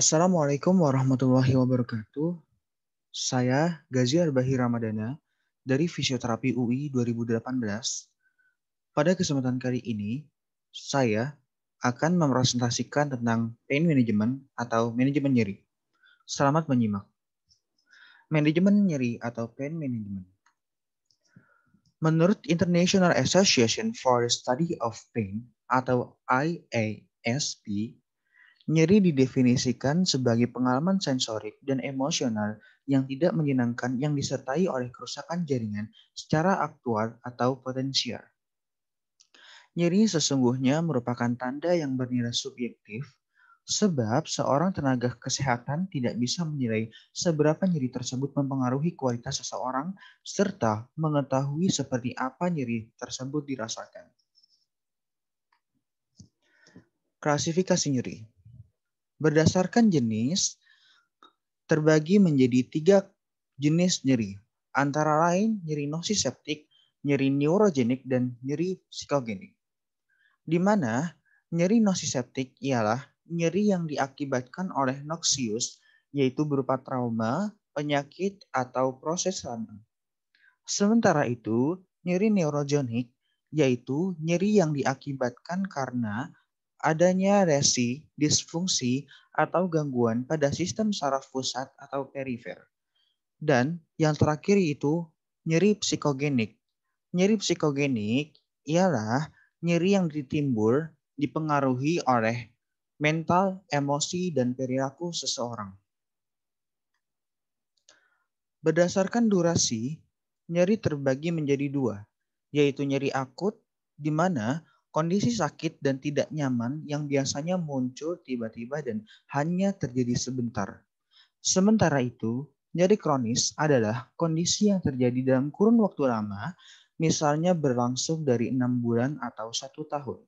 Assalamualaikum warahmatullahi wabarakatuh. Saya Gazi Arbahi Ramadana dari Fisioterapi UI 2018. Pada kesempatan kali ini, saya akan mempresentasikan tentang pain management atau manajemen nyeri. Selamat menyimak. Manajemen nyeri atau pain management. Menurut International Association for the Study of Pain atau IASP, Nyeri didefinisikan sebagai pengalaman sensorik dan emosional yang tidak menyenangkan yang disertai oleh kerusakan jaringan secara aktual atau potensial. Nyeri sesungguhnya merupakan tanda yang bernilai subjektif sebab seorang tenaga kesehatan tidak bisa menilai seberapa nyeri tersebut mempengaruhi kualitas seseorang serta mengetahui seperti apa nyeri tersebut dirasakan. Klasifikasi nyeri Berdasarkan jenis, terbagi menjadi tiga jenis nyeri, antara lain nyeri nosiseptik, nyeri neurogenik, dan nyeri psikogenik. Di mana nyeri nosiseptik ialah nyeri yang diakibatkan oleh noxius, yaitu berupa trauma, penyakit, atau proses lama. Sementara itu, nyeri neurogenik yaitu nyeri yang diakibatkan karena adanya resi, disfungsi, atau gangguan pada sistem saraf pusat atau perifer. Dan yang terakhir itu nyeri psikogenik. Nyeri psikogenik ialah nyeri yang ditimbul dipengaruhi oleh mental, emosi, dan perilaku seseorang. Berdasarkan durasi, nyeri terbagi menjadi dua, yaitu nyeri akut, di mana Kondisi sakit dan tidak nyaman yang biasanya muncul tiba-tiba dan hanya terjadi sebentar. Sementara itu, nyeri kronis adalah kondisi yang terjadi dalam kurun waktu lama, misalnya berlangsung dari enam bulan atau satu tahun.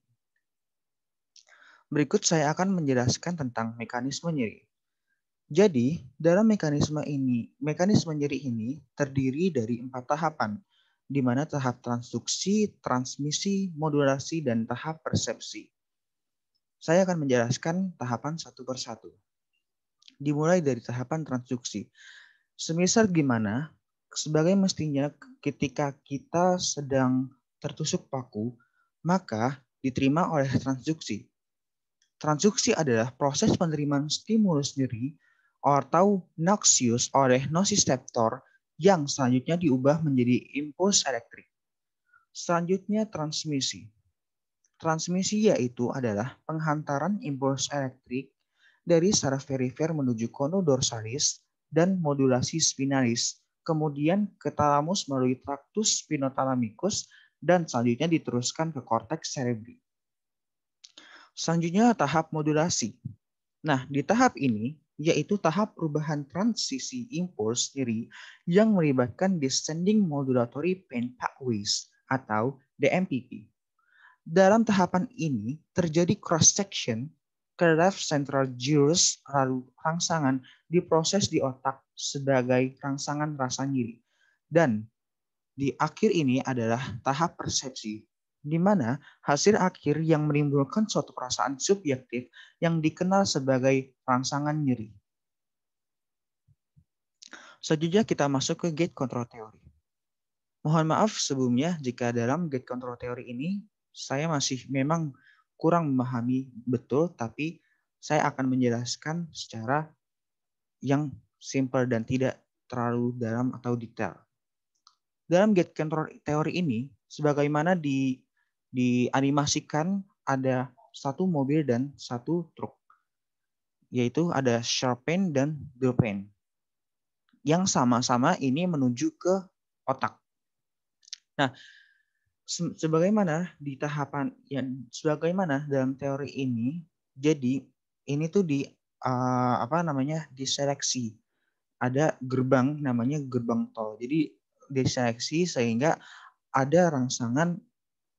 Berikut saya akan menjelaskan tentang mekanisme nyeri. Jadi, dalam mekanisme ini, mekanisme nyeri ini terdiri dari empat tahapan – di mana tahap transduksi, transmisi, modulasi, dan tahap persepsi. Saya akan menjelaskan tahapan satu persatu. Dimulai dari tahapan transduksi. Semisal gimana, sebagai mestinya ketika kita sedang tertusuk paku, maka diterima oleh transduksi. Transduksi adalah proses penerimaan stimulus nyeri atau noxious oleh nociceptor yang selanjutnya diubah menjadi impuls elektrik. Selanjutnya transmisi. Transmisi yaitu adalah penghantaran impuls elektrik dari saraf perifer menuju kono dorsalis dan modulasi spinalis, kemudian ke talamus melalui traktus spinotalamicus dan selanjutnya diteruskan ke korteks cerebri. Selanjutnya tahap modulasi. Nah, di tahap ini yaitu tahap perubahan transisi impuls diri yang melibatkan Descending Modulatory Pain Pathways atau DMPP. Dalam tahapan ini terjadi cross-section ke left central gyrus lalu rangsangan diproses di otak sebagai rangsangan rasa nyeri. Dan di akhir ini adalah tahap persepsi di mana hasil akhir yang menimbulkan suatu perasaan subjektif yang dikenal sebagai rangsangan nyeri. Selanjutnya kita masuk ke gate control theory. Mohon maaf sebelumnya jika dalam gate control theory ini saya masih memang kurang memahami betul, tapi saya akan menjelaskan secara yang simple dan tidak terlalu dalam atau detail. Dalam gate control theory ini, sebagaimana di dianimasikan ada satu mobil dan satu truk, yaitu ada Sharpen dan pen yang sama-sama ini menuju ke otak. Nah, sebagaimana di tahapan yang sebagaimana dalam teori ini, jadi ini tuh di uh, apa namanya diseleksi. Ada gerbang namanya gerbang tol. Jadi diseleksi sehingga ada rangsangan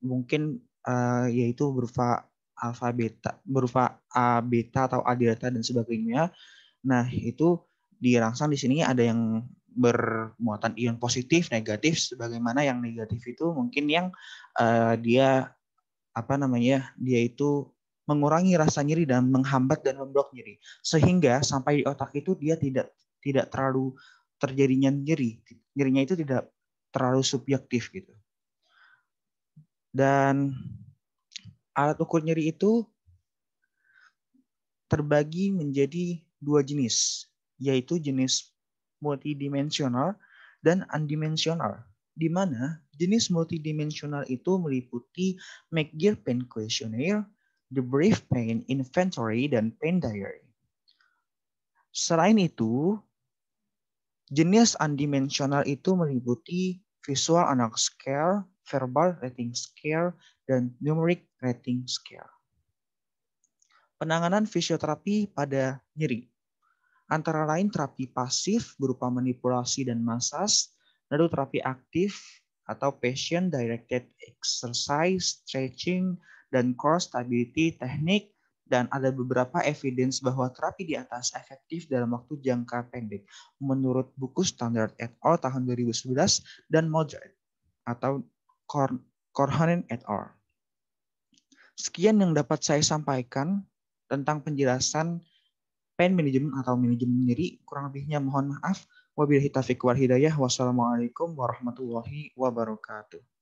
mungkin uh, yaitu berupa alfa beta berupa a beta atau a delta dan sebagainya. Nah, itu dirangsang di sini ada yang bermuatan ion positif, negatif sebagaimana yang negatif itu mungkin yang uh, dia apa namanya? dia itu mengurangi rasa nyeri dan menghambat dan memblok nyeri sehingga sampai di otak itu dia tidak tidak terlalu terjadinya nyeri. Nyerinya itu tidak terlalu subjektif gitu. Dan alat ukur nyeri itu terbagi menjadi dua jenis, yaitu jenis multidimensional dan undimensional, di mana jenis multidimensional itu meliputi McGill Pain Questionnaire, The Brief Pain Inventory, dan Pain Diary. Selain itu, jenis undimensional itu meliputi Visual Analog Scale, verbal rating scale, dan numeric rating scale. Penanganan fisioterapi pada nyeri. Antara lain terapi pasif berupa manipulasi dan massage, lalu terapi aktif atau patient-directed exercise, stretching, dan core stability technique, dan ada beberapa evidence bahwa terapi di atas efektif dalam waktu jangka pendek menurut buku Standard et al. tahun 2011 dan Moderate atau Korhonen et al. Sekian yang dapat saya sampaikan tentang penjelasan pen manajemen atau manajemen diri. Kurang lebihnya mohon maaf. Wabillahi taufiq wal hidayah. Wassalamualaikum warahmatullahi wabarakatuh.